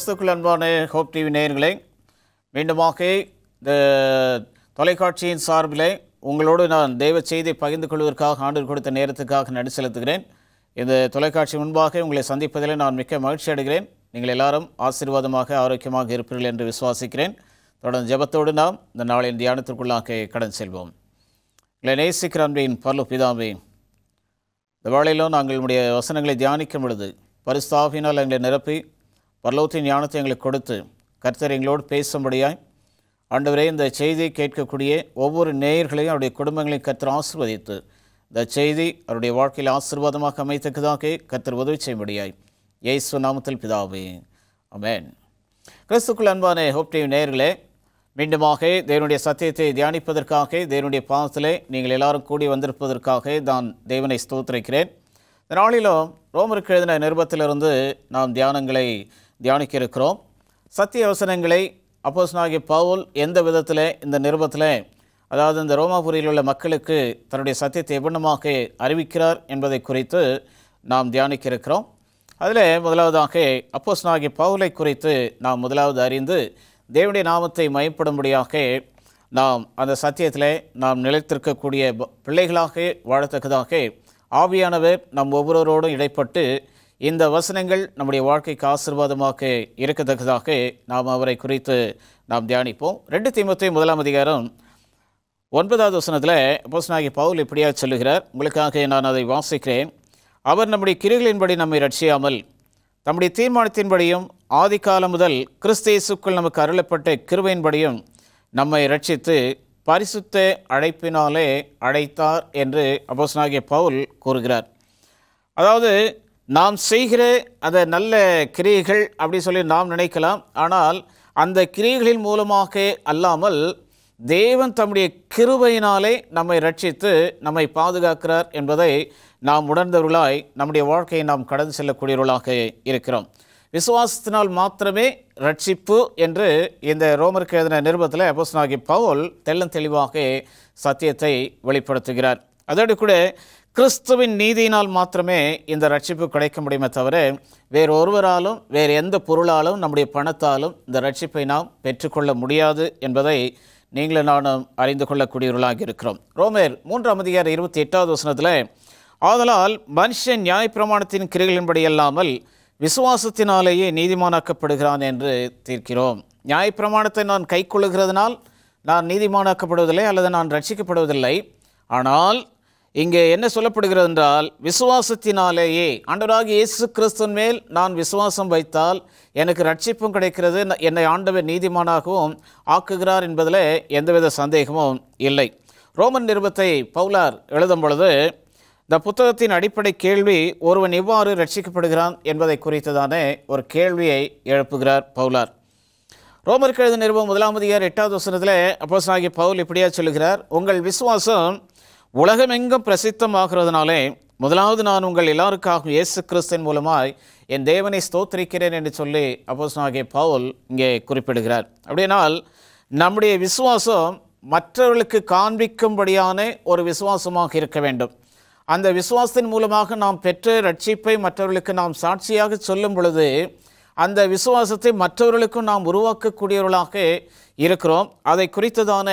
கிறிஸ்துக்குள் அன்பான hope TV நேயர்களே மீண்டுமாக இந்த தொலைக்காட்சியின் சார்பிலே உங்களோடு நான் தெய்வ செய்தியை பகிர்ந்து கொள்வதற்காக ஆண்டு கொடுத்த நேரத்துக்காக நடு செலுத்துகிறேன் இந்த தொலைக்காட்சி முன்பாக உங்களை சந்திப்பதில் நான் மிக்க மகிழ்ச்சி அடைகிறேன் நீங்கள் எல்லாரும் ஆசீர்வாதமாக ஆரோக்கியமாக இருப்பீர்கள் என்று விசுவாசிக்கிறேன் தொடர்ந்து ஜபத்தோடு நாம் இந்த நாளின் தியானத்திற்குள்ளாக கடன் செல்வோம் இல்லை நேசிக்கிற அன்பின் பல்லு பிதாமே இந்த வேளையிலும் நாங்கள் உங்களுடைய வசனங்களை தியானிக்கும் பொழுது பரிஸ்தாபினால் எங்களை நிரப்பி வரலோத்தின் ஞானத்தை எங்களுக்கு கொடுத்து கர்த்தர் எங்களோடு பேசும்படியாய் ஆண்டவரே இந்த செய்தியை கேட்கக்கூடிய ஒவ்வொரு நேயர்களையும் அவருடைய குடும்பங்களையும் கர்த்தர் ஆசிர்வதித்து இந்த செய்தி அவருடைய வாழ்க்கையில் ஆசீர்வாதமாக அமைத்துக்குதாக கர்த்தர் உதவி செய்யும்படியாய் ஏசு நாமத்தில் பிதாவே அமேன் கிறிஸ்துக்குள் அன்பான ஹோப் நேயர்களே மீண்டுமாக தேவனுடைய சத்தியத்தை தியானிப்பதற்காக தேவனுடைய பாதத்திலே நீங்கள் எல்லாரும் கூடி வந்திருப்பதற்காக நான் தேவனை ஸ்தோத்திருக்கிறேன் இந்த நாளிலும் ரோமருக்கு எழுதின நிருபத்திலிருந்து நாம் தியானங்களை தியானிக்க இருக்கிறோம் சத்திய வசனங்களை அப்போஸ்னாகி பவுல் எந்த விதத்தில் இந்த நிருபத்தில் அதாவது இந்த ரோமாபுரியில் உள்ள மக்களுக்கு தன்னுடைய சத்தியத்தை எவ்வளமாக அறிவிக்கிறார் என்பதை குறித்து நாம் தியானிக்க இருக்கிறோம் அதில் முதலாவதாக நாகி பவுலை குறித்து நாம் முதலாவது அறிந்து தேவனுடைய நாமத்தை மயப்படும்படியாக நாம் அந்த சத்தியத்தில் நாம் நிலைத்திருக்கக்கூடிய பிள்ளைகளாக வாழத்தக்கதாக ஆவியானவர் நம் ஒவ்வொருவரோடும் இடைப்பட்டு இந்த வசனங்கள் நம்முடைய வாழ்க்கைக்கு ஆசிர்வாதமாக இருக்கத்தக்கதாக நாம் அவரை குறித்து நாம் தியானிப்போம் ரெண்டு தீமத்தை முதலாம் அதிகாரம் ஒன்பதாவது வசனத்தில் போசனாகி பவுல் இப்படியாக சொல்லுகிறார் உங்களுக்காக நான் அதை வாசிக்கிறேன் அவர் நம்முடைய கிரிகளின்படி நம்மை ரட்சியாமல் தம்முடைய தீர்மானத்தின்படியும் ஆதிக்காலம் முதல் கிறிஸ்தேசுக்குள் நமக்கு அருளப்பட்ட கிருவையின்படியும் நம்மை ரட்சித்து பரிசுத்த அழைப்பினாலே அழைத்தார் என்று அபோசனாகிய பவுல் கூறுகிறார் அதாவது நாம் செய்கிற அந்த நல்ல கிரியைகள் அப்படி சொல்லி நாம் நினைக்கலாம் ஆனால் அந்த கிரியைகளின் மூலமாக அல்லாமல் தேவன் தம்முடைய கிருபையினாலே நம்மை ரட்சித்து நம்மை பாதுகாக்கிறார் என்பதை நாம் உணர்ந்தவர்களாய் நம்முடைய வாழ்க்கையை நாம் கடந்து செல்லக்கூடியவர்களாக இருக்கிறோம் விசுவாசத்தினால் மாத்திரமே ரட்சிப்பு என்று இந்த ரோமருக்கு எழுதின நிருபத்தில் அப்போஸ்னாகி பவுல் தெளிவாக சத்தியத்தை வெளிப்படுத்துகிறார் அதோடு கூட கிறிஸ்துவின் நீதியினால் மாத்திரமே இந்த ரட்சிப்பு கிடைக்க முடியுமே தவிர வேறு ஒருவராலும் வேறு எந்த பொருளாலும் நம்முடைய பணத்தாலும் இந்த ரட்சிப்பை நாம் பெற்றுக்கொள்ள முடியாது என்பதை நீங்களும் நானும் அறிந்து கொள்ளக்கூடியவர்களாக இருக்கிறோம் ரோமேர் மூன்றாம் அதிகார இருபத்தி எட்டாவது வசனத்தில் ஆதலால் மனுஷன் நியாயப்பிரமாணத்தின் கிரிகளின்படி அல்லாமல் விசுவாசத்தினாலேயே நீதிமானாக்கப்படுகிறான் என்று தீர்க்கிறோம் நியாயப்பிரமாணத்தை நான் கொள்ளுகிறதுனால் நான் நீதிமானாக்கப்படுவதில்லை அல்லது நான் ரட்சிக்கப்படுவதில்லை ஆனால் இங்கே என்ன சொல்லப்படுகிறது என்றால் விசுவாசத்தினாலேயே ஆண்டவராக இயேசு கிறிஸ்துவின் மேல் நான் விசுவாசம் வைத்தால் எனக்கு ரட்சிப்பும் கிடைக்கிறது என்னை ஆண்டவர் நீதிமானாகவும் ஆக்குகிறார் என்பதில் எந்தவித சந்தேகமும் இல்லை ரோமன் நிருபத்தை பவுலார் எழுதும் பொழுது இந்த புத்தகத்தின் அடிப்படை கேள்வி ஒருவன் எவ்வாறு ரட்சிக்கப்படுகிறான் என்பதை குறித்துதானே ஒரு கேள்வியை எழுப்புகிறார் பவுலார் ரோமர் கழுத நிறுவனம் முதலாம் அதிகார் எட்டாவது வசனத்தில் சாகி பவுல் இப்படியா சொல்கிறார் உங்கள் விசுவாசம் உலகமெங்கும் பிரசித்தமாகிறதுனாலே முதலாவது நான் உங்கள் எல்லாருக்காகவும் இயேசு கிறிஸ்தின் மூலமாய் என் தேவனை ஸ்தோத்திரிக்கிறேன் என்று சொல்லி அப்போசனாகிய பவுல் இங்கே குறிப்பிடுகிறார் அப்படின்னால் நம்முடைய விசுவாசம் மற்றவர்களுக்கு காண்பிக்கும்படியான ஒரு விசுவாசமாக இருக்க வேண்டும் அந்த விசுவாசத்தின் மூலமாக நாம் பெற்ற ரட்சிப்பை மற்றவர்களுக்கு நாம் சாட்சியாக சொல்லும் பொழுது அந்த விசுவாசத்தை மற்றவர்களுக்கும் நாம் உருவாக்கக்கூடியவர்களாக இருக்கிறோம் அதை குறித்ததான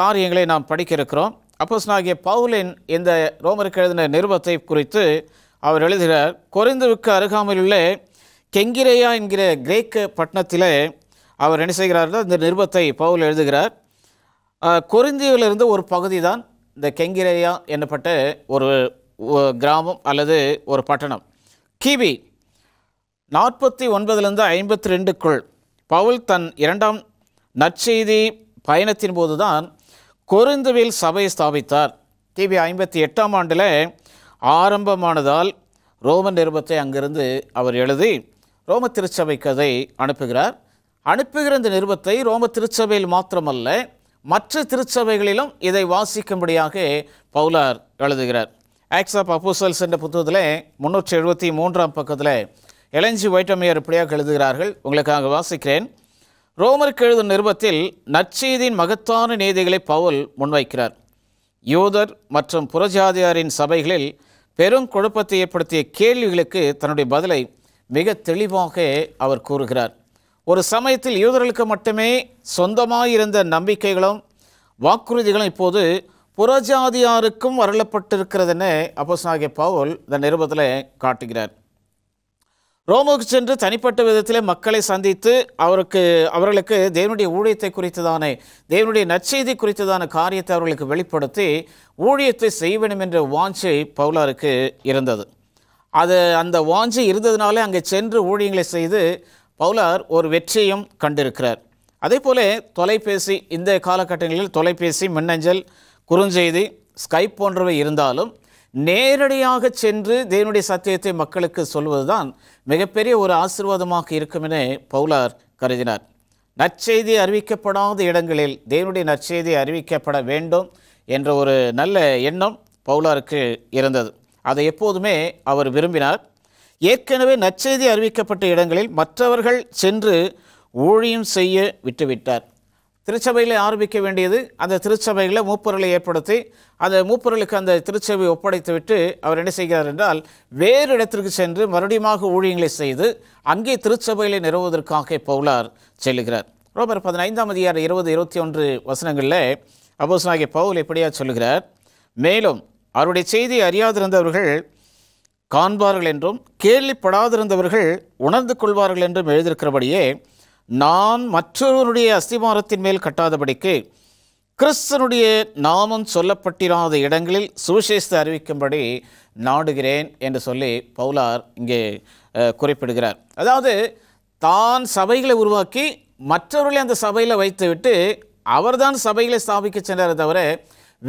காரியங்களை நாம் படிக்க இருக்கிறோம் அப்போஸ்னாகிய பவுலின் இந்த ரோமருக்கு எழுதின நிருபத்தை குறித்து அவர் எழுதுகிறார் கொரிந்துவுக்கு உள்ள கெங்கிரேயா என்கிற கிரேக்க பட்டணத்தில் அவர் என்ன செய்கிறார்கள் இந்த நிருபத்தை பவுல் எழுதுகிறார் கொரிந்தியிலிருந்து ஒரு பகுதி தான் இந்த கெங்கிரேயா எனப்பட்ட ஒரு கிராமம் அல்லது ஒரு பட்டணம் கிபி நாற்பத்தி ஒன்பதுலேருந்து ஐம்பத்தி ரெண்டுக்குள் பவுல் தன் இரண்டாம் நற்செய்தி பயணத்தின் போது தான் கொருந்துவில் சபை ஸ்தாபித்தார் கிபி ஐம்பத்தி எட்டாம் ஆண்டில் ஆரம்பமானதால் ரோம நிருபத்தை அங்கிருந்து அவர் எழுதி ரோம திருச்சபை கதை அனுப்புகிறார் அனுப்புகிற இந்த நிருபத்தை ரோம திருச்சபையில் மாத்திரமல்ல மற்ற திருச்சபைகளிலும் இதை வாசிக்கும்படியாக பவுலார் எழுதுகிறார் ஆக்ஸ் ஆஃப் அப்போசல்ஸ் என்ற புத்தகத்தில் முன்னூற்றி எழுபத்தி மூன்றாம் பக்கத்தில் எலஞ்சி வைட்டமையர் இப்படியாக எழுதுகிறார்கள் உங்களுக்காக வாசிக்கிறேன் ரோமருக்கு எழுதும் நிருபத்தில் நற்செய்தியின் மகத்தான நீதிகளை பவுல் முன்வைக்கிறார் யூதர் மற்றும் புறஜாதியாரின் சபைகளில் பெரும் குழப்பத்தை ஏற்படுத்திய கேள்விகளுக்கு தன்னுடைய பதிலை மிக தெளிவாக அவர் கூறுகிறார் ஒரு சமயத்தில் யூதர்களுக்கு மட்டுமே சொந்தமாயிருந்த நம்பிக்கைகளும் வாக்குறுதிகளும் இப்போது புறஜாதியாருக்கும் அருளப்பட்டிருக்கிறதுன்னு அப்போஸ் ஆகிய பவுல் இந்த நிருபத்தில் காட்டுகிறார் ரோமுக்கு சென்று தனிப்பட்ட விதத்திலே மக்களை சந்தித்து அவருக்கு அவர்களுக்கு தேவனுடைய ஊழியத்தை குறித்ததான தேவனுடைய நற்செய்தி குறித்ததான காரியத்தை அவர்களுக்கு வெளிப்படுத்தி ஊழியத்தை செய்வேணும் என்ற வாஞ்சி பவுலாருக்கு இருந்தது அது அந்த வாஞ்சி இருந்ததுனாலே அங்கே சென்று ஊழியங்களை செய்து பவுலார் ஒரு வெற்றியும் கண்டிருக்கிறார் அதே போல தொலைபேசி இந்த காலகட்டங்களில் தொலைபேசி மின்னஞ்சல் குறுஞ்செய்தி ஸ்கைப் போன்றவை இருந்தாலும் நேரடியாக சென்று தேவனுடைய சத்தியத்தை மக்களுக்கு சொல்வதுதான் மிகப்பெரிய ஒரு ஆசிர்வாதமாக இருக்கும் என பவுலார் கருதினார் நற்செய்தி அறிவிக்கப்படாத இடங்களில் தேவனுடைய நற்செய்தி அறிவிக்கப்பட வேண்டும் என்ற ஒரு நல்ல எண்ணம் பவுலாருக்கு இருந்தது அதை எப்போதுமே அவர் விரும்பினார் ஏற்கனவே நற்செய்தி அறிவிக்கப்பட்ட இடங்களில் மற்றவர்கள் சென்று ஊழியம் செய்ய விட்டுவிட்டார் திருச்சபையில் ஆரம்பிக்க வேண்டியது அந்த திருச்சபையில் மூப்பொருளை ஏற்படுத்தி அந்த மூப்பொருளுக்கு அந்த திருச்சபை ஒப்படைத்து விட்டு அவர் என்ன செய்கிறார் என்றால் வேறு இடத்திற்கு சென்று மறுபடியுமாக ஊழியங்களை செய்து அங்கே திருச்சபையில் நிறுவுவதற்காக பவுலார் செல்லுகிறார் ரோமர் பதினைந்தாம் அதிகார இருபது இருபத்தி ஒன்று வசனங்களில் அப்போசனாகிய பவுல் இப்படியாக சொல்லுகிறார் மேலும் அவருடைய செய்தி அறியாதிருந்தவர்கள் காண்பார்கள் என்றும் கேள்விப்படாதிருந்தவர்கள் உணர்ந்து கொள்வார்கள் என்றும் எழுதியிருக்கிறபடியே நான் மற்றொருடைய அஸ்திமாரத்தின் மேல் கட்டாதபடிக்கு கிறிஸ்தனுடைய நாமம் சொல்லப்பட்டிராத இடங்களில் சுவிசேஷத்தை அறிவிக்கும்படி நாடுகிறேன் என்று சொல்லி பவுலார் இங்கே குறிப்பிடுகிறார் அதாவது தான் சபைகளை உருவாக்கி மற்றவர்களை அந்த சபையில் வைத்துவிட்டு அவர்தான் சபைகளை ஸ்தாபிக்க சென்றார் தவிர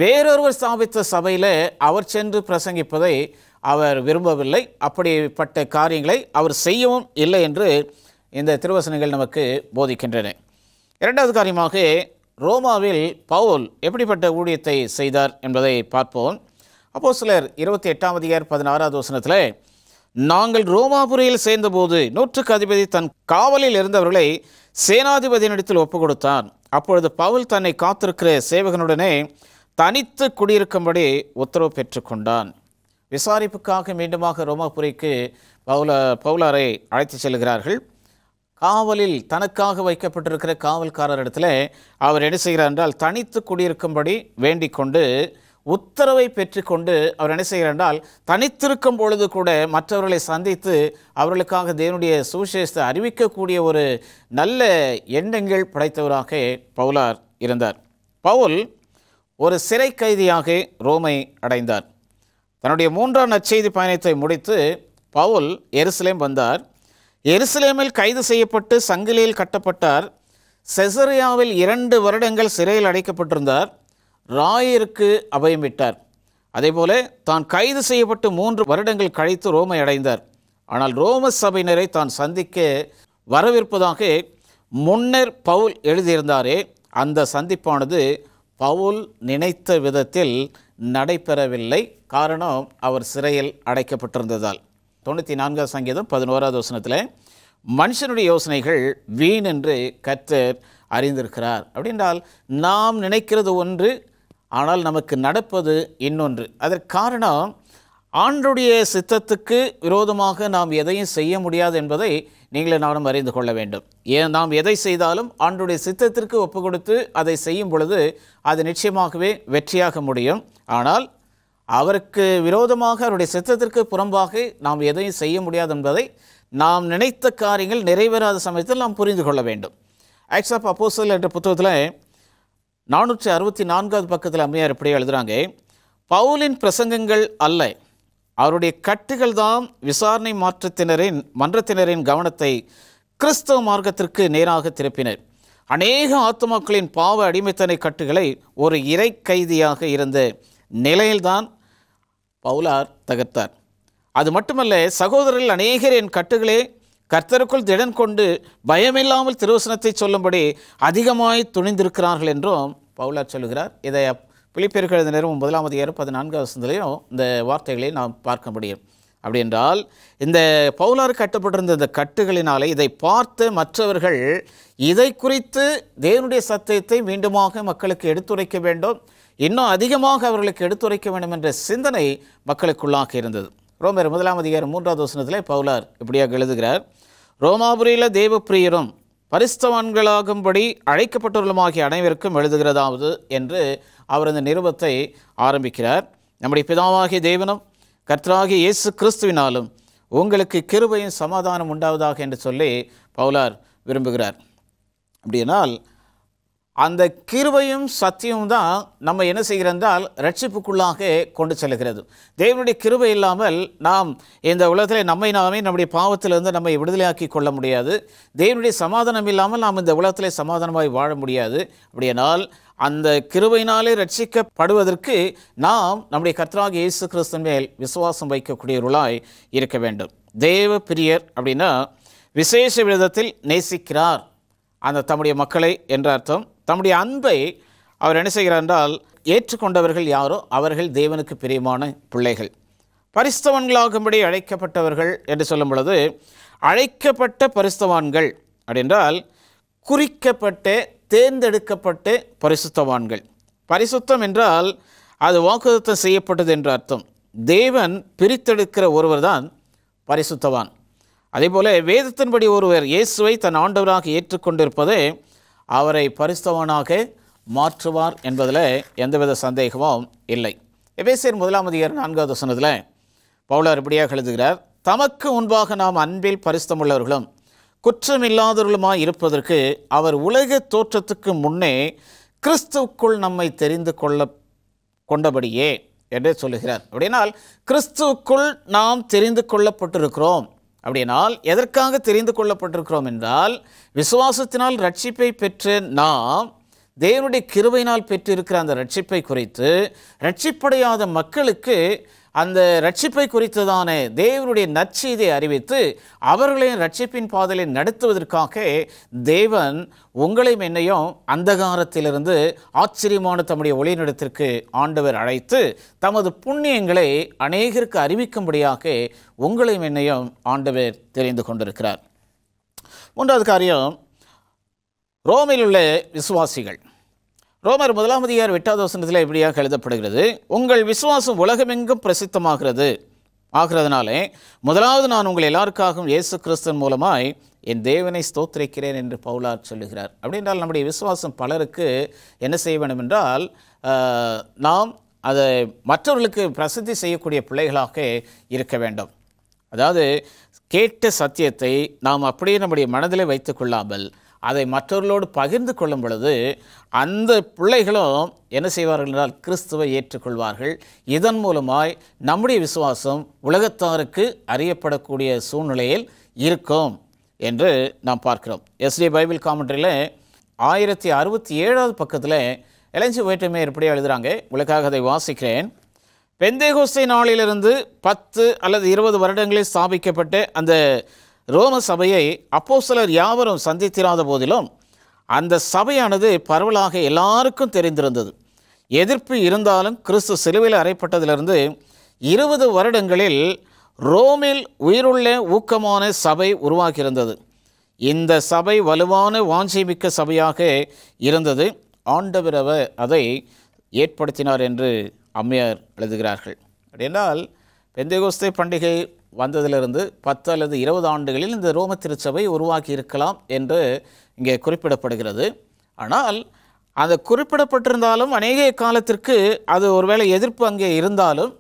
வேறொருவர் ஸ்தாபித்த சபையில் அவர் சென்று பிரசங்கிப்பதை அவர் விரும்பவில்லை அப்படிப்பட்ட காரியங்களை அவர் செய்யவும் இல்லை என்று இந்த திருவசனங்கள் நமக்கு போதிக்கின்றன இரண்டாவது காரியமாக ரோமாவில் பவுல் எப்படிப்பட்ட ஊழியத்தை செய்தார் என்பதை பார்ப்போம் அப்போ சிலர் இருபத்தி எட்டாம் அதிகார் பதினாறாவது வசனத்தில் நாங்கள் ரோமாபுரியில் சேர்ந்தபோது நூற்றுக்கு அதிபதி தன் காவலில் இருந்தவர்களை சேனாதிபதியினிடத்தில் ஒப்பு கொடுத்தான் அப்பொழுது பவுல் தன்னை காத்திருக்கிற சேவகனுடனே தனித்து குடியிருக்கும்படி உத்தரவு பெற்றுக்கொண்டான் விசாரிப்புக்காக மீண்டுமாக ரோமாபுரிக்கு பவுல பவுலாரை அழைத்து செல்கிறார்கள் காவலில் தனக்காக வைக்கப்பட்டிருக்கிற காவல்காரர் இடத்துல அவர் என்ன செய்கிறார் என்றால் தனித்து குடியிருக்கும்படி வேண்டிக் கொண்டு உத்தரவை பெற்றுக்கொண்டு அவர் என்ன செய்கிறார் என்றால் தனித்திருக்கும் பொழுது கூட மற்றவர்களை சந்தித்து அவர்களுக்காக தேவனுடைய சுவிசேஷத்தை அறிவிக்கக்கூடிய ஒரு நல்ல எண்ணங்கள் படைத்தவராக பவுலார் இருந்தார் பவுல் ஒரு சிறை கைதியாக ரோமை அடைந்தார் தன்னுடைய மூன்றாம் நற்செய்தி பயணத்தை முடித்து பவுல் எருசலேம் வந்தார் எருசலேமில் கைது செய்யப்பட்டு சங்கிலியில் கட்டப்பட்டார் செசரியாவில் இரண்டு வருடங்கள் சிறையில் அடைக்கப்பட்டிருந்தார் ராயருக்கு அபயமிட்டார் அதேபோல தான் கைது செய்யப்பட்டு மூன்று வருடங்கள் கழித்து ரோமை அடைந்தார் ஆனால் ரோம சபையினரை தான் சந்திக்க வரவிருப்பதாக முன்னர் பவுல் எழுதியிருந்தாரே அந்த சந்திப்பானது பவுல் நினைத்த விதத்தில் நடைபெறவில்லை காரணம் அவர் சிறையில் அடைக்கப்பட்டிருந்ததால் தொண்ணூற்றி நான்காவது சங்கீதம் பதினோராவது வசனத்தில் மனுஷனுடைய யோசனைகள் வீண் என்று கர்த்தர் அறிந்திருக்கிறார் அப்படின்றால் நாம் நினைக்கிறது ஒன்று ஆனால் நமக்கு நடப்பது இன்னொன்று அதற்கு காரணம் ஆண்டுடைய சித்தத்துக்கு விரோதமாக நாம் எதையும் செய்ய முடியாது என்பதை நீங்களே நானும் அறிந்து கொள்ள வேண்டும் ஏன் நாம் எதை செய்தாலும் ஆண்டுடைய சித்தத்திற்கு ஒப்பு கொடுத்து அதை செய்யும் பொழுது அது நிச்சயமாகவே வெற்றியாக முடியும் ஆனால் அவருக்கு விரோதமாக அவருடைய சித்தத்திற்கு புறம்பாக நாம் எதையும் செய்ய முடியாது என்பதை நாம் நினைத்த காரியங்கள் நிறைவேறாத சமயத்தில் நாம் புரிந்து கொள்ள வேண்டும் ஆக்ஸ் ஆஃப் அப்போசல் என்ற புத்தகத்தில் நானூற்றி அறுபத்தி நான்காவது பக்கத்தில் அம்மையார் எப்படி எழுதுகிறாங்க பவுலின் பிரசங்கங்கள் அல்ல அவருடைய கட்டுகள் தான் விசாரணை மாற்றத்தினரின் மன்றத்தினரின் கவனத்தை கிறிஸ்தவ மார்க்கத்திற்கு நேராக திருப்பினர் அநேக ஆத்மாக்களின் பாவ அடிமைத்தனை கட்டுகளை ஒரு இறை கைதியாக இருந்த நிலையில்தான் பவுலார் தகர்த்தார் அது மட்டுமல்ல சகோதரர்கள் அநேகர் என் கட்டுகளே கர்த்தருக்குள் திடன் கொண்டு பயமில்லாமல் திருவசனத்தை சொல்லும்படி அதிகமாய் துணிந்திருக்கிறார்கள் என்றும் பவுலார் சொல்கிறார் இதை பிலிப்பியர்கள் நேரமும் நேரம் முதலாம் அதிகாரம் பதினான்காவது வசந்திலையும் இந்த வார்த்தைகளை நாம் பார்க்க முடியும் அப்படி என்றால் இந்த பவுலார் கட்டப்பட்டிருந்த இந்த கட்டுகளினாலே இதை பார்த்த மற்றவர்கள் இதை குறித்து தேவனுடைய சத்தியத்தை மீண்டுமாக மக்களுக்கு எடுத்துரைக்க வேண்டும் இன்னும் அதிகமாக அவர்களுக்கு எடுத்துரைக்க வேண்டும் என்ற சிந்தனை மக்களுக்குள்ளாக இருந்தது ரோமர் முதலாம் அதிகாரம் மூன்றாவது வசனத்தில் பவுலார் இப்படியாக எழுதுகிறார் ரோமாபுரியில் தேவப்பிரியரும் பரிஸ்தவான்களாகும்படி அழைக்கப்பட்டவர்களுமாகிய அனைவருக்கும் எழுதுகிறதாவது என்று அவர் அந்த நிருபத்தை ஆரம்பிக்கிறார் நம்முடைய பிதாவாகிய தேவனும் கர்த்தராகிய இயேசு கிறிஸ்துவினாலும் உங்களுக்கு கிருபையும் சமாதானம் உண்டாவதாக என்று சொல்லி பவுலார் விரும்புகிறார் அப்படியானால் அந்த கிருபையும் சத்தியமும் தான் நம்ம என்ன செய்கிறோம் ரட்சிப்புக்குள்ளாக கொண்டு செல்கிறது தேவனுடைய கிருபை இல்லாமல் நாம் இந்த உலகத்தில் நம்மை நாமே நம்முடைய பாவத்திலிருந்து நம்மை விடுதலையாக்கி கொள்ள முடியாது தேவனுடைய சமாதானம் இல்லாமல் நாம் இந்த உலகத்தில் சமாதானமாய் வாழ முடியாது அப்படியானால் அந்த கிருபையினாலே ரட்சிக்கப்படுவதற்கு நாம் நம்முடைய கர்த்தராக இயேசு கிறிஸ்து மேல் விசுவாசம் வைக்கக்கூடியவர்களாய் இருக்க வேண்டும் தேவ பிரியர் அப்படின்னா விசேஷ விதத்தில் நேசிக்கிறார் அந்த தம்முடைய மக்களை என்ற அர்த்தம் தம்முடைய அன்பை அவர் என்ன செய்கிறார் என்றால் ஏற்றுக்கொண்டவர்கள் யாரோ அவர்கள் தேவனுக்கு பிரியமான பிள்ளைகள் பரிஸ்தவன்களாகும்படி அழைக்கப்பட்டவர்கள் என்று சொல்லும் பொழுது அழைக்கப்பட்ட பரிஸ்தவான்கள் அப்படின்றால் குறிக்கப்பட்ட தேர்ந்தெடுக்கப்பட்ட பரிசுத்தவான்கள் பரிசுத்தம் என்றால் அது வாக்குதத்தம் செய்யப்பட்டது என்று அர்த்தம் தேவன் பிரித்தெடுக்கிற ஒருவர் தான் பரிசுத்தவான் அதேபோல் வேதத்தின்படி ஒருவர் இயேசுவை தன் ஆண்டவராக ஏற்றுக்கொண்டிருப்பது அவரை பரிஸ்தவனாக மாற்றுவார் என்பதில் எந்தவித சந்தேகமும் இல்லை எபேசியர் முதலாம் அதிகார் நான்காவது சொன்னதில் பவுலர் இப்படியாக எழுதுகிறார் தமக்கு முன்பாக நாம் அன்பில் பரிஸ்தமுள்ளவர்களும் குற்றமில்லாதவர்களுமாய் இருப்பதற்கு அவர் உலக தோற்றத்துக்கு முன்னே கிறிஸ்துவுக்குள் நம்மை தெரிந்து கொள்ள கொண்டபடியே என்று சொல்லுகிறார் அப்படின்னால் கிறிஸ்துவுக்குள் நாம் தெரிந்து கொள்ளப்பட்டிருக்கிறோம் அப்படினால் எதற்காக தெரிந்து கொள்ளப்பட்டிருக்கிறோம் என்றால் விசுவாசத்தினால் ரட்சிப்பை பெற்று நாம் தேவனுடைய கிருவையினால் பெற்றிருக்கிற அந்த ரட்சிப்பை குறித்து ரட்சிப்படையாத மக்களுக்கு அந்த ரட்சிப்பை குறித்துதானே தேவனுடைய நற்செய்தியை அறிவித்து அவர்களையும் ரட்சிப்பின் பாதலை நடத்துவதற்காக தேவன் உங்களையும் என்னையும் அந்தகாரத்திலிருந்து ஆச்சரியமான தம்முடைய ஒளிநடத்திற்கு ஆண்டவர் அழைத்து தமது புண்ணியங்களை அநேகருக்கு அறிவிக்கும்படியாக உங்களையும் என்னையும் ஆண்டவர் தெரிந்து கொண்டிருக்கிறார் மூன்றாவது காரியம் ரோமில் உள்ள விசுவாசிகள் ரோமர் முதலாம் அதிகார் எட்டாவது வசனத்தில் இப்படியாக எழுதப்படுகிறது உங்கள் விசுவாசம் உலகமெங்கும் பிரசித்தமாகிறது ஆகிறதுனாலே முதலாவது நான் உங்கள் எல்லாருக்காகவும் இயேசு கிறிஸ்தன் மூலமாய் என் தேவனை ஸ்தோத்திரிக்கிறேன் என்று பவுலார் சொல்லுகிறார் அப்படின்றால் நம்முடைய விசுவாசம் பலருக்கு என்ன செய்ய வேண்டும் என்றால் நாம் அதை மற்றவர்களுக்கு பிரசித்தி செய்யக்கூடிய பிள்ளைகளாக இருக்க வேண்டும் அதாவது கேட்ட சத்தியத்தை நாம் அப்படியே நம்முடைய மனதில் வைத்து கொள்ளாமல் அதை மற்றவர்களோடு பகிர்ந்து கொள்ளும் பொழுது அந்த பிள்ளைகளும் என்ன செய்வார்கள் என்றால் கிறிஸ்துவை ஏற்றுக்கொள்வார்கள் இதன் மூலமாய் நம்முடைய விசுவாசம் உலகத்தாருக்கு அறியப்படக்கூடிய சூழ்நிலையில் இருக்கும் என்று நாம் பார்க்கிறோம் எஸ்டி பைபிள் காமெண்ட்ரியில் ஆயிரத்தி அறுபத்தி ஏழாவது பக்கத்தில் இளைஞ்சி வேற்றுமே எப்படி எழுதுகிறாங்க உங்களுக்காக அதை வாசிக்கிறேன் பெந்தேகோசை நாளிலிருந்து பத்து அல்லது இருபது வருடங்களில் ஸ்தாபிக்கப்பட்ட அந்த ரோம சபையை அப்போ சிலர் யாவரும் சந்தித்திராத போதிலும் அந்த சபையானது பரவலாக எல்லாருக்கும் தெரிந்திருந்தது எதிர்ப்பு இருந்தாலும் கிறிஸ்து சிலுவையில் அறைப்பட்டதிலிருந்து இருபது வருடங்களில் ரோமில் உயிருள்ள ஊக்கமான சபை உருவாகியிருந்தது இந்த சபை வலுவான வாஞ்சிமிக்க சபையாக இருந்தது ஆண்டவரவர் அதை ஏற்படுத்தினார் என்று அம்மையார் எழுதுகிறார்கள் அப்படின்னால் பெந்தகோஸ்தே பண்டிகை வந்ததிலிருந்து பத்து அல்லது இருபது ஆண்டுகளில் இந்த ரோம திருச்சபை உருவாக்கி இருக்கலாம் என்று இங்கே குறிப்பிடப்படுகிறது ஆனால் அந்த குறிப்பிடப்பட்டிருந்தாலும் அநேக காலத்திற்கு அது ஒருவேளை எதிர்ப்பு அங்கே இருந்தாலும்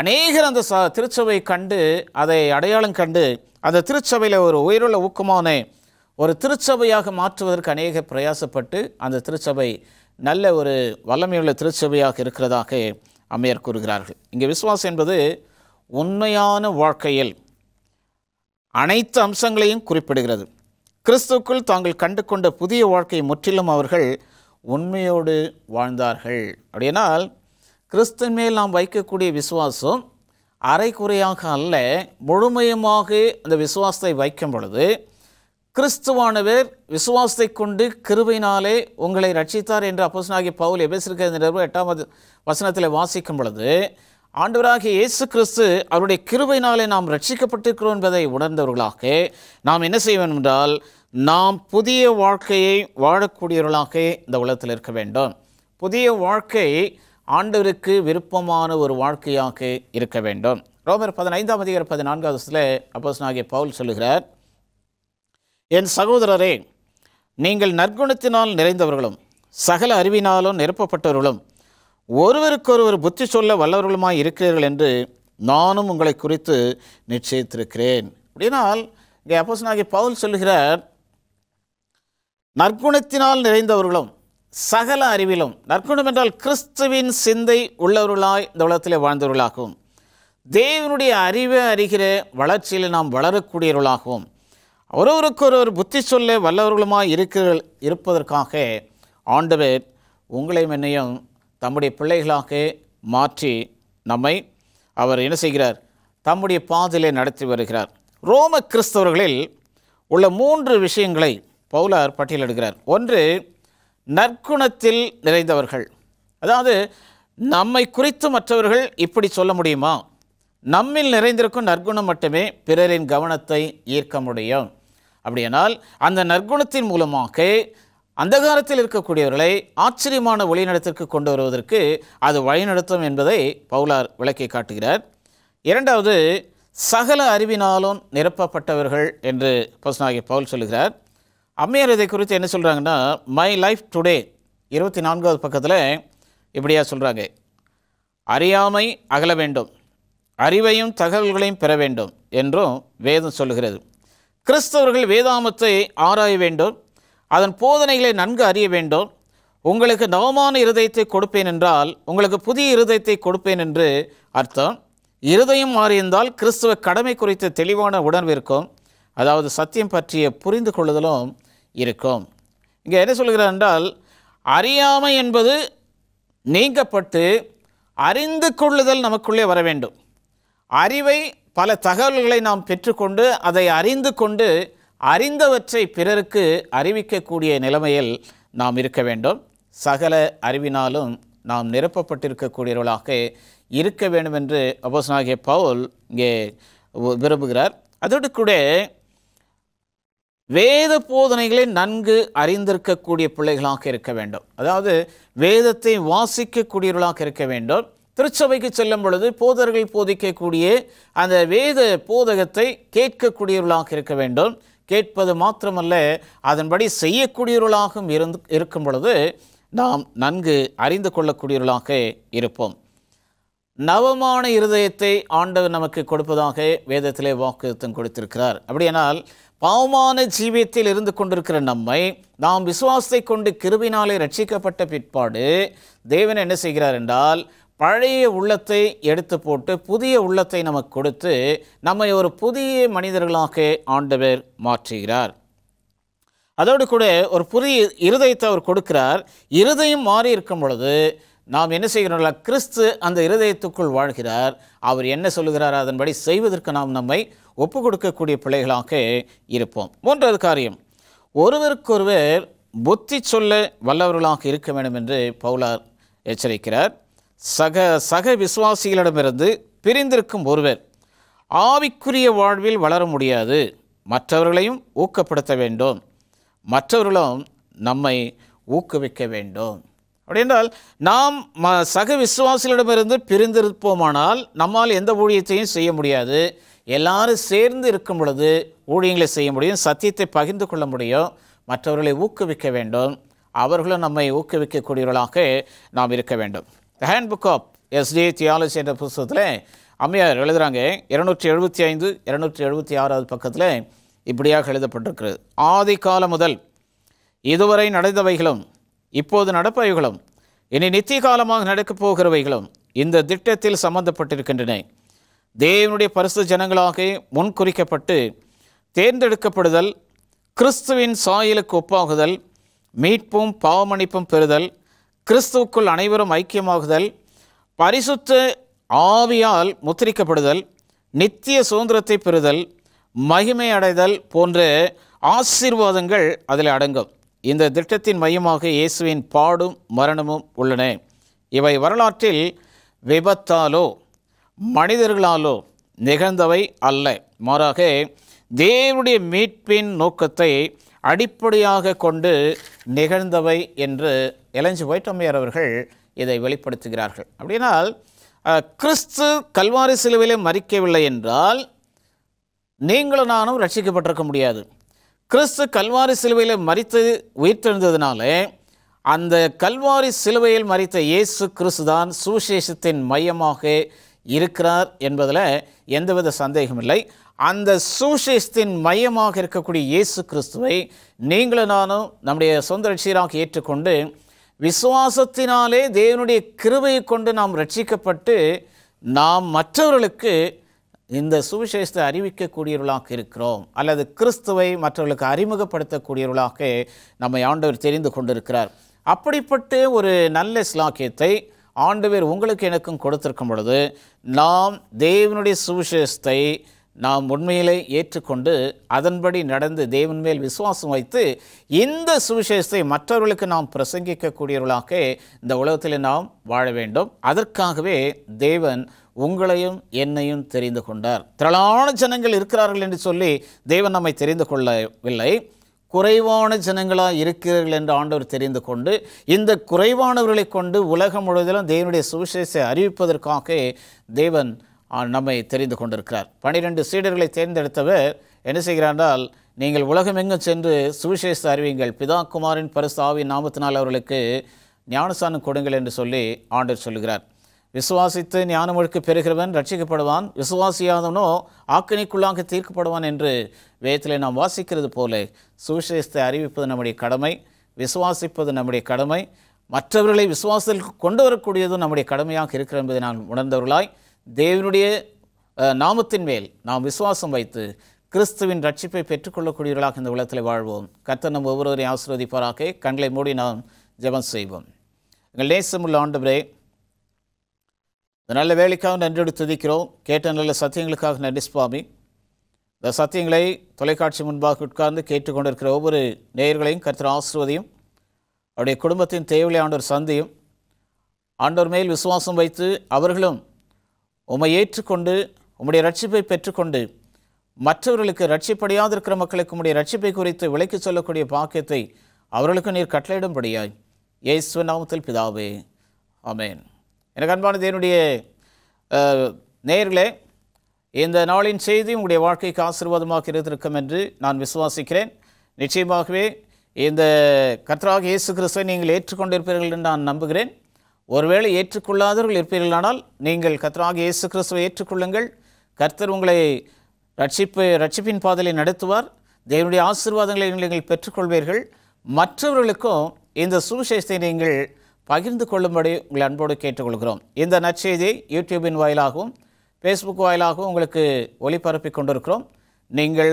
அநேகர் அந்த ச திருச்சபை கண்டு அதை அடையாளம் கண்டு அந்த திருச்சபையில் ஒரு உயிருள்ள ஊக்கமான ஒரு திருச்சபையாக மாற்றுவதற்கு அநேக பிரயாசப்பட்டு அந்த திருச்சபை நல்ல ஒரு வல்லமையுள்ள திருச்சபையாக இருக்கிறதாக அம்மையர் கூறுகிறார்கள் இங்கே விசுவாசம் என்பது உண்மையான வாழ்க்கையில் அனைத்து அம்சங்களையும் குறிப்பிடுகிறது கிறிஸ்துக்குள் தாங்கள் கண்டு கொண்ட புதிய வாழ்க்கையை முற்றிலும் அவர்கள் உண்மையோடு வாழ்ந்தார்கள் அப்படின்னால் கிறிஸ்தன் மேல் நாம் வைக்கக்கூடிய விசுவாசம் அரைக்குறையாக அல்ல முழுமையுமாக அந்த விசுவாசத்தை வைக்கும் பொழுது கிறிஸ்துவானவர் விசுவாசத்தை கொண்டு கிருபையினாலே உங்களை ரட்சித்தார் என்று அப்போசனாகி பவுல் எபேசிருக்கிற எட்டாம் வசனத்தில் வாசிக்கும் பொழுது ஆண்டவராகிய இயேசு கிறிஸ்து அவருடைய கிருபையினாலே நாம் ரட்சிக்கப்பட்டிருக்கிறோம் என்பதை உணர்ந்தவர்களாக நாம் என்ன செய்ய வேண்டும் என்றால் நாம் புதிய வாழ்க்கையை வாழக்கூடியவர்களாக இந்த உலகத்தில் இருக்க வேண்டும் புதிய வாழ்க்கை ஆண்டவருக்கு விருப்பமான ஒரு வாழ்க்கையாக இருக்க வேண்டும் ரோமர் பதினைந்தாம் அதிகார பதினான்காவது வசத்தில் அப்போசனாகிய பவுல் சொல்லுகிறார் என் சகோதரரே நீங்கள் நற்குணத்தினால் நிறைந்தவர்களும் சகல அறிவினாலும் நிரப்பப்பட்டவர்களும் ஒருவருக்கொருவர் புத்தி சொல்ல வல்லவர்களுமாய் இருக்கிறீர்கள் என்று நானும் உங்களை குறித்து நிச்சயித்திருக்கிறேன் அப்படின்னால் இங்கே அப்போசனாகி பவுல் சொல்லுகிறார் நற்குணத்தினால் நிறைந்தவர்களும் சகல அறிவிலும் நற்குணம் என்றால் கிறிஸ்துவின் சிந்தை உள்ளவர்களாய் இந்த உலகத்தில் வாழ்ந்தவர்களாகவும் தேவனுடைய அறிவை அறிகிற வளர்ச்சியில் நாம் வளரக்கூடியவர்களாகவும் ஒருவருக்கொருவர் புத்தி சொல்ல வல்லவர்களுமாய் இருக்கிற இருப்பதற்காக ஆண்டவர் உங்களையும் என்னையும் தம்முடைய பிள்ளைகளாக மாற்றி நம்மை அவர் என்ன செய்கிறார் தம்முடைய பாதிலே நடத்தி வருகிறார் ரோம கிறிஸ்தவர்களில் உள்ள மூன்று விஷயங்களை பவுலார் பட்டியலிடுகிறார் ஒன்று நற்குணத்தில் நிறைந்தவர்கள் அதாவது நம்மை குறித்து மற்றவர்கள் இப்படி சொல்ல முடியுமா நம்மில் நிறைந்திருக்கும் நற்குணம் மட்டுமே பிறரின் கவனத்தை ஈர்க்க முடியும் அப்படியானால் அந்த நற்குணத்தின் மூலமாக அந்த காலத்தில் இருக்கக்கூடியவர்களை ஆச்சரியமான வழிநடத்திற்கு கொண்டு வருவதற்கு அது வழிநடத்தும் என்பதை பவுலார் விளக்கி காட்டுகிறார் இரண்டாவது சகல அறிவினாலும் நிரப்பப்பட்டவர்கள் என்று பசுநாகி பவுல் சொல்லுகிறார் அம்மையார் இதை குறித்து என்ன சொல்கிறாங்கன்னா மை லைஃப் டுடே இருபத்தி நான்காவது பக்கத்தில் இப்படியா சொல்கிறாங்க அறியாமை அகல வேண்டும் அறிவையும் தகவல்களையும் பெற வேண்டும் என்றும் வேதம் சொல்லுகிறது கிறிஸ்தவர்கள் வேதாமத்தை ஆராய வேண்டும் அதன் போதனைகளை நன்கு அறிய வேண்டும் உங்களுக்கு நவமான இருதயத்தை கொடுப்பேன் என்றால் உங்களுக்கு புதிய இருதயத்தை கொடுப்பேன் என்று அர்த்தம் இருதயம் மாறியிருந்தால் கிறிஸ்துவ கடமை குறித்த தெளிவான உணர்வு இருக்கும் அதாவது சத்தியம் பற்றிய புரிந்து கொள்ளுதலும் இருக்கும் இங்கே என்ன சொல்கிறார் என்றால் அறியாமை என்பது நீங்கப்பட்டு அறிந்து கொள்ளுதல் நமக்குள்ளே வர வேண்டும் அறிவை பல தகவல்களை நாம் பெற்றுக்கொண்டு அதை அறிந்து கொண்டு அறிந்தவற்றை பிறருக்கு அறிவிக்கக்கூடிய நிலைமையில் நாம் இருக்க வேண்டும் சகல அறிவினாலும் நாம் நிரப்பப்பட்டிருக்கக்கூடியவர்களாக இருக்க வேண்டும் என்று அபோசனாகிய பவுல் இங்கே விரும்புகிறார் அதோடு கூட வேத போதனைகளை நன்கு அறிந்திருக்கக்கூடிய பிள்ளைகளாக இருக்க வேண்டும் அதாவது வேதத்தை வாசிக்கக்கூடியவர்களாக இருக்க வேண்டும் திருச்சபைக்கு செல்லும் பொழுது போதர்கள் போதிக்கக்கூடிய அந்த வேத போதகத்தை கேட்கக்கூடியவர்களாக இருக்க வேண்டும் கேட்பது மாத்திரமல்ல அதன்படி செய்யக்கூடியவர்களாகவும் இருந்து இருக்கும் பொழுது நாம் நன்கு அறிந்து கொள்ளக்கூடியவர்களாக இருப்போம் நவமான இருதயத்தை ஆண்டவர் நமக்கு கொடுப்பதாக வேதத்திலே வாக்குத்தம் கொடுத்திருக்கிறார் அப்படியானால் பாவமான ஜீவியத்தில் இருந்து கொண்டிருக்கிற நம்மை நாம் விசுவாசத்தை கொண்டு கிருபினாலே ரட்சிக்கப்பட்ட பிற்பாடு தேவன் என்ன செய்கிறார் என்றால் பழைய உள்ளத்தை எடுத்து போட்டு புதிய உள்ளத்தை நமக்கு கொடுத்து நம்மை ஒரு புதிய மனிதர்களாக ஆண்டவர் மாற்றுகிறார் அதோடு கூட ஒரு புதிய இருதயத்தை அவர் கொடுக்கிறார் இருதயம் மாறி இருக்கும் பொழுது நாம் என்ன செய்கிறோம்ல கிறிஸ்து அந்த இருதயத்துக்குள் வாழ்கிறார் அவர் என்ன சொல்லுகிறார் அதன்படி செய்வதற்கு நாம் நம்மை ஒப்பு கொடுக்கக்கூடிய பிள்ளைகளாக இருப்போம் மூன்றாவது காரியம் ஒருவருக்கொருவர் புத்தி சொல்ல வல்லவர்களாக இருக்க வேண்டும் என்று பவுலார் எச்சரிக்கிறார் சக சக விசுவாசிகளிடமிருந்து பிரிந்திருக்கும் ஒருவர் ஆவிக்குரிய வாழ்வில் வளர முடியாது மற்றவர்களையும் ஊக்கப்படுத்த வேண்டும் மற்றவர்களும் நம்மை ஊக்குவிக்க வேண்டும் அப்படின்றால் நாம் ம சக விசுவாசிகளிடமிருந்து பிரிந்திருப்போமானால் நம்மால் எந்த ஊழியத்தையும் செய்ய முடியாது எல்லாரும் சேர்ந்து இருக்கும் பொழுது ஊழியங்களை செய்ய முடியும் சத்தியத்தை பகிர்ந்து கொள்ள முடியும் மற்றவர்களை ஊக்குவிக்க வேண்டும் அவர்களும் நம்மை ஊக்குவிக்கக்கூடியவர்களாக நாம் இருக்க வேண்டும் handbook of SD theology என்ற புஸ்தகத்தில் அம்மையார் எழுதுகிறாங்க இரநூற்றி எழுபத்தி ஐந்து இரநூற்றி எழுபத்தி ஆறாவது பக்கத்தில் இப்படியாக எழுதப்பட்டிருக்கிறது ஆதி காலம் முதல் இதுவரை நடந்தவைகளும் இப்போது நடப்பவைகளும் இனி நித்திய காலமாக நடக்கப் போகிறவைகளும் இந்த திட்டத்தில் சம்பந்தப்பட்டிருக்கின்றன தேவனுடைய பரிசு ஜனங்களாக முன்குறிக்கப்பட்டு தேர்ந்தெடுக்கப்படுதல் கிறிஸ்துவின் சாயலுக்கு ஒப்பாகுதல் மீட்பும் பாவமணிப்பும் பெறுதல் கிறிஸ்துவுக்குள் அனைவரும் ஐக்கியமாகுதல் பரிசுத்த ஆவியால் முத்திரிக்கப்படுதல் நித்திய சுதந்திரத்தை பெறுதல் மகிமை அடைதல் போன்ற ஆசீர்வாதங்கள் அதில் அடங்கும் இந்த திட்டத்தின் மையமாக இயேசுவின் பாடும் மரணமும் உள்ளன இவை வரலாற்றில் விபத்தாலோ மனிதர்களாலோ நிகழ்ந்தவை அல்ல மாறாக தேவனுடைய மீட்பின் நோக்கத்தை அடிப்படையாக கொண்டு நிகழ்ந்தவை என்று இளஞ்சி வைட்டம்மையார் அவர்கள் இதை வெளிப்படுத்துகிறார்கள் அப்படின்னால் கிறிஸ்து கல்வாரி சிலுவிலே மறிக்கவில்லை என்றால் நீங்களும் நானும் ரட்சிக்கப்பட்டிருக்க முடியாது கிறிஸ்து கல்வாரி சிலுவையில் மறித்து உயிர்த்தெழுந்ததினாலே அந்த கல்வாரி சிலுவையில் மறித்த இயேசு கிறிஸ்து தான் சுவிசேஷத்தின் மையமாக இருக்கிறார் என்பதில் எந்தவித சந்தேகமில்லை அந்த சுவிசேஷத்தின் மையமாக இருக்கக்கூடிய இயேசு கிறிஸ்துவை நீங்களும் நானும் நம்முடைய சொந்த ரட்சியராக ஏற்றுக்கொண்டு விசுவாசத்தினாலே தேவனுடைய கிருபையை கொண்டு நாம் ரட்சிக்கப்பட்டு நாம் மற்றவர்களுக்கு இந்த சுவிசேஷத்தை அறிவிக்கக்கூடியவர்களாக இருக்கிறோம் அல்லது கிறிஸ்துவை மற்றவர்களுக்கு அறிமுகப்படுத்தக்கூடியவர்களாக நம்மை ஆண்டவர் தெரிந்து கொண்டிருக்கிறார் அப்படிப்பட்டு ஒரு நல்ல ஸ்லாக்கியத்தை ஆண்டவர் உங்களுக்கு எனக்கும் கொடுத்திருக்கும் பொழுது நாம் தேவனுடைய சுவிசேஷத்தை நாம் உண்மையிலே ஏற்றுக்கொண்டு அதன்படி நடந்து தேவன் மேல் விசுவாசம் வைத்து இந்த சுவிசேஷத்தை மற்றவர்களுக்கு நாம் பிரசங்கிக்கக்கூடியவர்களாக இந்த உலகத்தில் நாம் வாழ வேண்டும் அதற்காகவே தேவன் உங்களையும் என்னையும் தெரிந்து கொண்டார் திரளான ஜனங்கள் இருக்கிறார்கள் என்று சொல்லி தேவன் நம்மை தெரிந்து கொள்ளவில்லை குறைவான ஜனங்களாக இருக்கிறீர்கள் என்று ஆண்டவர் தெரிந்து கொண்டு இந்த குறைவானவர்களை கொண்டு உலகம் முழுவதிலும் தேவனுடைய சுவிசேஷத்தை அறிவிப்பதற்காக தேவன் நம்மை தெரிந்து கொண்டிருக்கிறார் பனிரெண்டு சீடர்களை தேர்ந்தெடுத்தவர் என்ன செய்கிறானால் நீங்கள் உலகமெங்கும் சென்று சுவிசேஷ அறிவியுங்கள் பிதா குமாரின் பரிசாவின் நாமத்தினால் அவர்களுக்கு ஞானசானம் கொடுங்கள் என்று சொல்லி ஆண்டர் சொல்கிறார் விசுவாசித்து ஒழுக்கு பெறுகிறவன் ரட்சிக்கப்படுவான் விசுவாசியாதவனோ ஆக்கினைக்குள்ளாக தீர்க்கப்படுவான் என்று வேதத்தில் நாம் வாசிக்கிறது போல சுவிசேஷத்தை அறிவிப்பது நம்முடைய கடமை விசுவாசிப்பது நம்முடைய கடமை மற்றவர்களை விசுவாசத்தில் கொண்டு வரக்கூடியதும் நம்முடைய கடமையாக இருக்கிற என்பதை நான் உணர்ந்தவர்களாய் தேவனுடைய நாமத்தின் மேல் நாம் விசுவாசம் வைத்து கிறிஸ்துவின் ரட்சிப்பை பெற்றுக்கொள்ளக்கூடியவர்களாக இந்த உலகத்தில் வாழ்வோம் கத்த நம் ஒவ்வொருவரையும் ஆசீர்வதிப்பாராக கண்களை மூடி நாம் ஜெபம் செய்வோம் எங்கள் நேசமுள்ள ஆண்டவரே இந்த நல்ல வேலைக்காக நன்றோடு துதிக்கிறோம் கேட்ட நல்ல சத்தியங்களுக்காக நன்றி சுவாமி இந்த சத்தியங்களை தொலைக்காட்சி முன்பாக உட்கார்ந்து கேட்டுக்கொண்டிருக்கிற ஒவ்வொரு நேயர்களையும் கர்த்தர் ஆசிர்வதியும் அவருடைய குடும்பத்தின் தேவையான ஆண்டவர் சந்தையும் ஆண்டவர் மேல் விசுவாசம் வைத்து அவர்களும் உம்மை ஏற்றுக்கொண்டு உம்முடைய ரட்சிப்பை பெற்றுக்கொண்டு மற்றவர்களுக்கு ரட்சிப்படையாது இருக்கிற மக்களுக்கு உடைய ரட்சிப்பை குறித்து விளக்கி சொல்லக்கூடிய பாக்கியத்தை அவர்களுக்கு நீர் கட்டளையிடும்படியாய் இயேசு நாமத்தில் பிதாவே ஆமேன் எனக்கு அன்பானது என்னுடைய நேர்களே இந்த நாளின் செய்தி உங்களுடைய வாழ்க்கைக்கு ஆசீர்வாதமாக இருந்திருக்கும் என்று நான் விசுவாசிக்கிறேன் நிச்சயமாகவே இந்த கர்த்தராக இயேசு கிறிஸ்துவை நீங்கள் ஏற்றுக்கொண்டிருப்பீர்கள் என்று நான் நம்புகிறேன் ஒருவேளை ஏற்றுக்கொள்ளாதவர்கள் இருப்பீர்களானால் நீங்கள் கர்த்தராக இயேசு கிறிஸ்துவை ஏற்றுக்கொள்ளுங்கள் கர்த்தர் உங்களை ரட்சிப்பு ரட்சிப்பின் பாதலை நடத்துவார் தேவனுடைய ஆசீர்வாதங்களை நீங்கள் பெற்றுக்கொள்வீர்கள் மற்றவர்களுக்கும் இந்த சுவிசேஷத்தை நீங்கள் பகிர்ந்து கொள்ளும்படி உங்களை அன்போடு கேட்டுக்கொள்கிறோம் இந்த நற்செய்தியை யூடியூபின் வாயிலாகவும் ஃபேஸ்புக் வாயிலாகவும் உங்களுக்கு ஒளிபரப்பி கொண்டிருக்கிறோம் நீங்கள்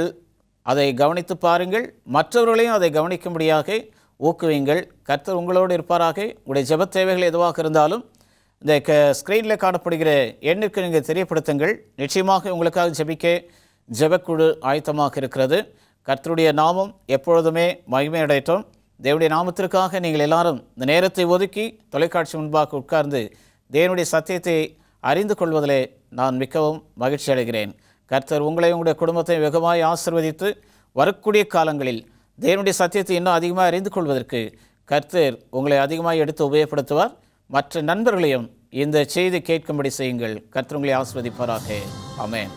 அதை கவனித்து பாருங்கள் மற்றவர்களையும் அதை கவனிக்கும்படியாக ஊக்குவிங்கள் கர்த்தர் உங்களோடு இருப்பாராக உங்களுடைய ஜப தேவைகள் எதுவாக இருந்தாலும் இந்த க ஸ்க்ரீனில் காணப்படுகிற எண்ணிற்கு நீங்கள் தெரியப்படுத்துங்கள் நிச்சயமாக உங்களுக்காக ஜபிக்க ஜபக்குழு ஆயத்தமாக இருக்கிறது கர்த்தருடைய நாமம் எப்பொழுதுமே மகிமையடைத்தோம் தேவனுடைய நாமத்திற்காக நீங்கள் எல்லாரும் இந்த நேரத்தை ஒதுக்கி தொலைக்காட்சி முன்பாக உட்கார்ந்து தேவனுடைய சத்தியத்தை அறிந்து கொள்வதிலே நான் மிகவும் மகிழ்ச்சி அடைகிறேன் கர்த்தர் உங்களை உங்களுடைய குடும்பத்தை வெகுமாய் ஆசிர்வதித்து வரக்கூடிய காலங்களில் தேவனுடைய சத்தியத்தை இன்னும் அதிகமாக அறிந்து கொள்வதற்கு கர்த்தர் உங்களை அதிகமாக எடுத்து உபயோகப்படுத்துவார் மற்ற நண்பர்களையும் இந்த செய்தி கேட்கும்படி செய்யுங்கள் கர்த்தர் உங்களை ஆஸ்வதிப்பாராக அமேன்